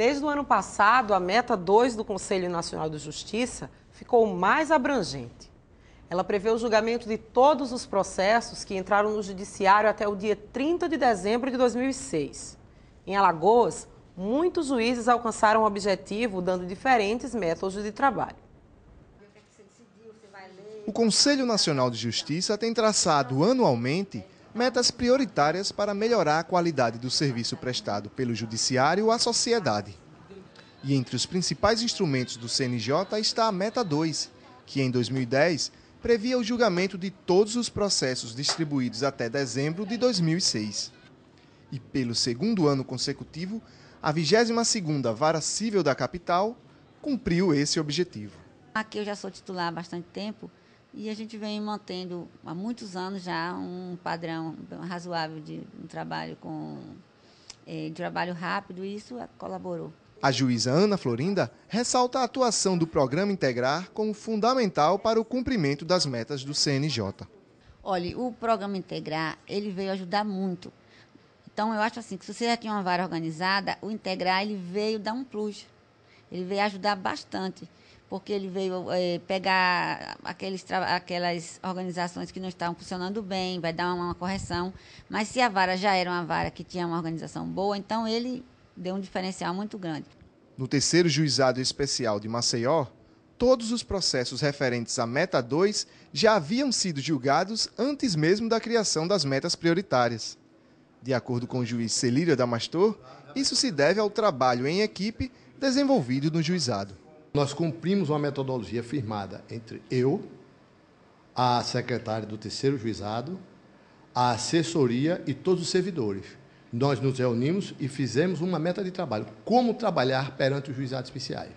Desde o ano passado, a meta 2 do Conselho Nacional de Justiça ficou mais abrangente. Ela prevê o julgamento de todos os processos que entraram no judiciário até o dia 30 de dezembro de 2006. Em Alagoas, muitos juízes alcançaram o objetivo dando diferentes métodos de trabalho. O Conselho Nacional de Justiça tem traçado anualmente metas prioritárias para melhorar a qualidade do serviço prestado pelo Judiciário à sociedade. E entre os principais instrumentos do CNJ está a Meta 2, que em 2010 previa o julgamento de todos os processos distribuídos até dezembro de 2006. E pelo segundo ano consecutivo, a 22ª Vara cível da capital cumpriu esse objetivo. Aqui eu já sou titular há bastante tempo e a gente vem mantendo há muitos anos já um padrão razoável de um trabalho com é, de trabalho rápido e isso colaborou. A juíza Ana Florinda ressalta a atuação do programa Integrar como fundamental para o cumprimento das metas do CNJ. Olha, o programa Integrar, ele veio ajudar muito. Então, eu acho assim, que se você já é tinha uma vara organizada, o Integrar, ele veio dar um plus. Ele veio ajudar bastante porque ele veio é, pegar aqueles, aquelas organizações que não estavam funcionando bem, vai dar uma, uma, correção. Mas se a vara já era uma vara que tinha uma organização boa, então ele deu um diferencial muito grande. No terceiro juizado especial de Maceió, todos os processos referentes à Meta 2 já haviam sido julgados antes mesmo da criação das metas prioritárias. De acordo com o juiz Celírio Damastor, isso se deve ao trabalho em equipe desenvolvido no juizado. Nós cumprimos uma metodologia firmada entre eu, a secretária do terceiro juizado, a assessoria e todos os servidores. Nós nos reunimos e fizemos uma meta de trabalho. Como trabalhar perante os juizados especiais?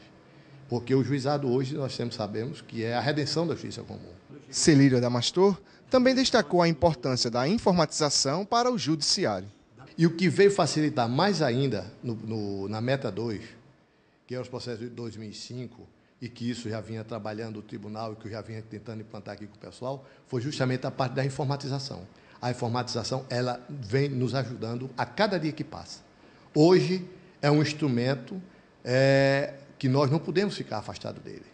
Porque o juizado hoje nós sempre sabemos que é a redenção da justiça comum. Celírio Adamastor também destacou a importância da informatização para o judiciário. E o que veio facilitar mais ainda no, no, na meta 2 que eram os processos de 2005, e que isso já vinha trabalhando o tribunal e que eu já vinha tentando implantar aqui com o pessoal, foi justamente a parte da informatização. A informatização ela vem nos ajudando a cada dia que passa. Hoje é um instrumento é, que nós não podemos ficar afastado dele.